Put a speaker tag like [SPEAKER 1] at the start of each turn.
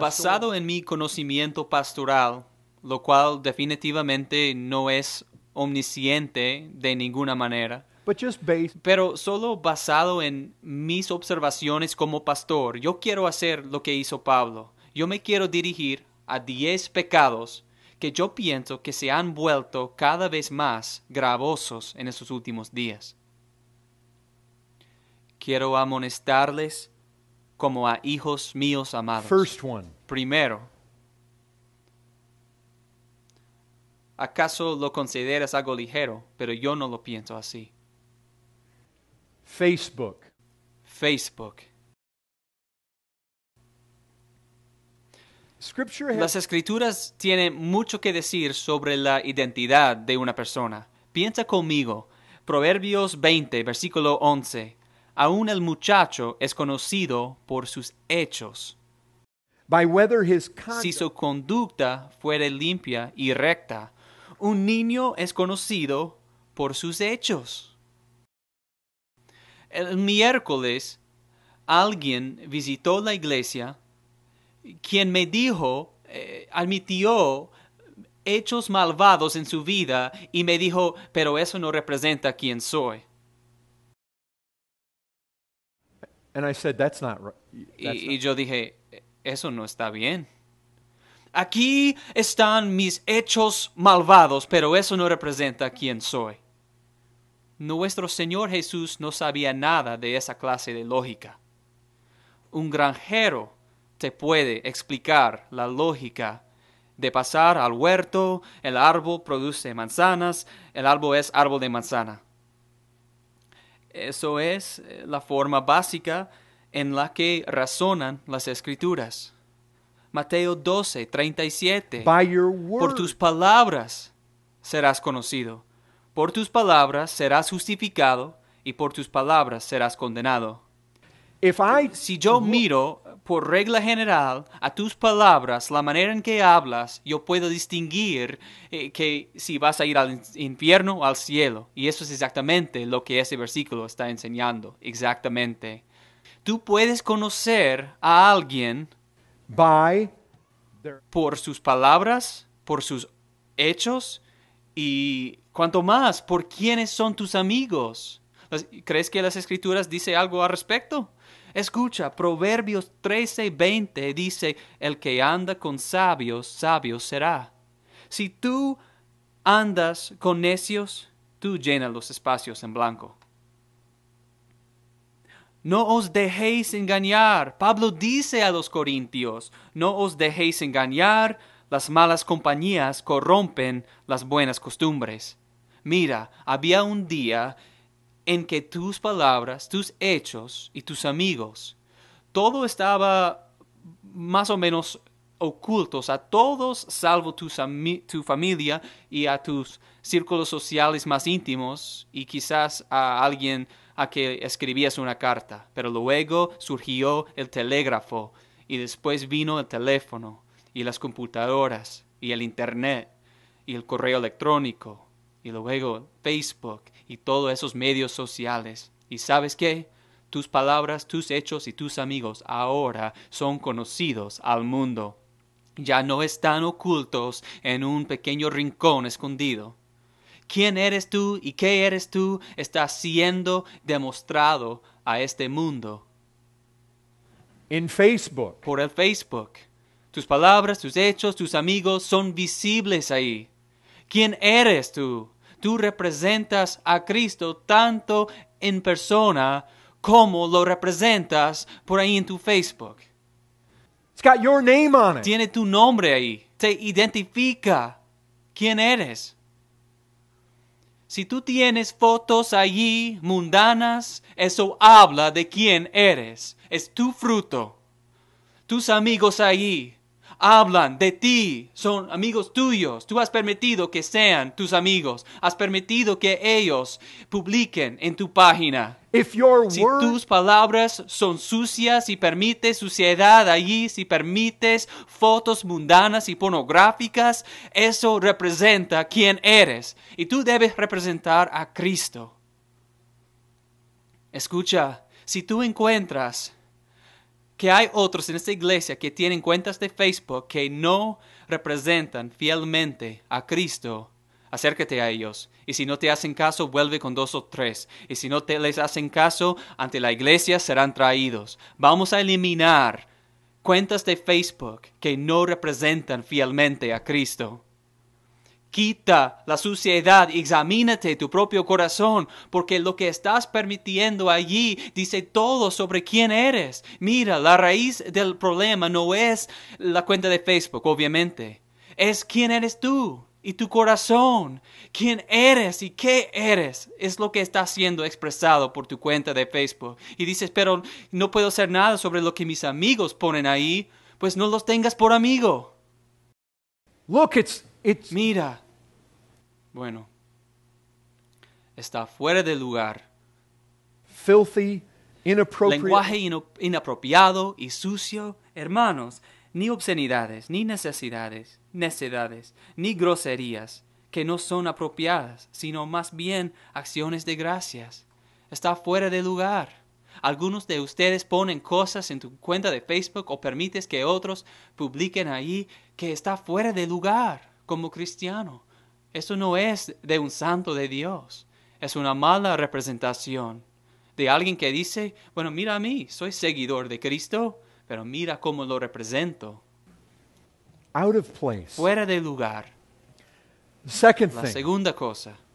[SPEAKER 1] basado en mi conocimiento pastoral, lo cual definitivamente no es omnisciente de ninguna manera. Pero solo basado en mis observaciones como pastor, yo quiero hacer lo que hizo Pablo. Yo me quiero dirigir a diez pecados que yo pienso que se han vuelto cada vez más gravosos en estos últimos días. Quiero amonestarles como a hijos míos amados. First one. Primero. ¿Acaso lo consideras algo ligero? Pero yo no lo pienso así. Facebook. Facebook. Las escrituras tienen mucho que decir sobre la identidad de una persona. Piensa conmigo. Proverbios 20, versículo 11 aún el muchacho es conocido por sus hechos. si su conducta fuere limpia y recta, un niño es conocido por sus hechos. El miércoles alguien visitó la iglesia, quien me dijo, eh, admitió hechos malvados en su vida y me dijo, pero eso no representa quién soy. y, y yo dije, eso no está bien. Aquí están mis hechos malvados, pero eso no representa quién soy. Nuestro Señor Jesús no sabía nada de esa clase de lógica. Un granjero te puede explicar la lógica de pasar al huerto, el árbol produce manzanas, el árbol es árbol de manzana. Eso es eh, la forma básica en la que razonan las escrituras. Mateo 12, Por tus palabras serás conocido, por tus palabras serás justificado y por tus palabras serás condenado. Si yo miro por regla general a tus palabras, la manera en que hablas, yo puedo distinguir eh, que si vas a ir al infierno o al cielo. Y eso es exactamente lo que ese versículo está enseñando, exactamente. Tú puedes conocer a alguien By por sus palabras, por sus hechos y cuanto más por quiénes son tus amigos. ¿Crees que las escrituras dice algo al respecto? Escucha, Proverbios 13:20 dice, el que anda con sabios, sabio será. Si tú andas con necios, tú llenas los espacios en blanco. No os dejéis engañar. Pablo dice a los corintios, no os dejéis engañar, las malas compañías corrompen las buenas costumbres. Mira, había un día en que tus palabras, tus hechos y tus amigos, todo estaba más o menos ocultos a todos salvo a tu familia y a tus círculos sociales más íntimos y quizás a alguien a que escribías una carta. Pero luego surgió el telégrafo y después vino el teléfono y las computadoras y el internet y el correo electrónico y luego Facebook y todos esos medios sociales. ¿Y sabes qué? Tus palabras, tus hechos y tus amigos ahora son conocidos al mundo. Ya no están ocultos en un pequeño rincón escondido. Quién eres tú y qué eres tú está siendo demostrado a este mundo. En Facebook. Por el Facebook. Tus palabras, tus hechos, tus amigos son visibles ahí. ¿Quién eres tú? Tú representas a Cristo tanto en persona como lo representas por ahí en tu Facebook. It's got your name on it. Tiene tu nombre ahí. Te identifica quién eres. Si tú tienes fotos allí mundanas, eso habla de quién eres. Es tu fruto. Tus amigos allí, hablan de ti, son amigos tuyos. Tú has permitido que sean tus amigos. Has permitido que ellos publiquen en tu página. si tus palabras son sucias y permites suciedad allí, si permites fotos mundanas y pornográficas, eso representa quién eres. Y tú debes representar a Cristo. Escucha, si tú encuentras que hay otros en esta iglesia que tienen cuentas de Facebook que no representan fielmente a Cristo, acércate a ellos. Y si no te hacen caso, vuelve con dos o tres. Y si no te les hacen caso, ante la iglesia serán traídos. Vamos a eliminar cuentas de Facebook que no representan fielmente a Cristo. Quita la suciedad, examínate tu propio corazón, porque lo que estás permitiendo allí dice todo sobre quién eres. Mira, la raíz del problema no es la cuenta de Facebook, obviamente, es quién eres tú y tu corazón, quién eres y qué eres, es lo que está siendo expresado por tu cuenta de Facebook. Y dices, pero no puedo hacer nada sobre lo que mis amigos ponen ahí, pues no los tengas por amigo. Look, it's Mira. Bueno, está fuera de lugar. Filthy, inappropriate. Lenguaje inapropiado y sucio. Hermanos, ni obscenidades, ni necesidades, necedades, ni groserías, que no son apropiadas, sino más bien acciones de gracias. Está fuera de lugar. Algunos de ustedes ponen cosas en tu cuenta de Facebook o permites que otros publiquen ahí que está fuera de lugar como cristiano. Eso no es de un santo de Dios. Es una mala representación de alguien que dice, bueno, mira a mí, soy seguidor de Cristo, pero mira cómo lo represento. Fuera de lugar. Second La segunda cosa.